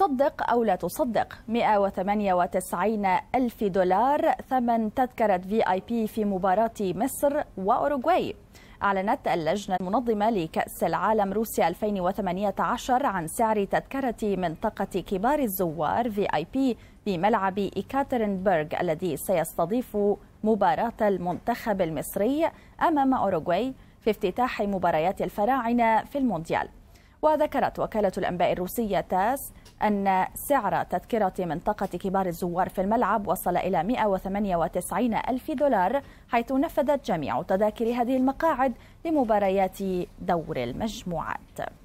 صدق أو لا تصدق 198 ألف دولار ثمن تذكرة في آي بي في مباراة مصر وأوروغواي أعلنت اللجنة المنظمة لكأس العالم روسيا 2018 عن سعر تذكرة منطقة كبار الزوار في آي بي بملعب إيكاترينبرغ الذي سيستضيف مباراة المنتخب المصري أمام أوروغواي في افتتاح مباريات الفراعنة في المونديال وذكرت وكالة الأنباء الروسية تاس أن سعر تذكرة منطقة كبار الزوار في الملعب وصل إلى 198 ألف دولار حيث نفذت جميع تذاكر هذه المقاعد لمباريات دور المجموعات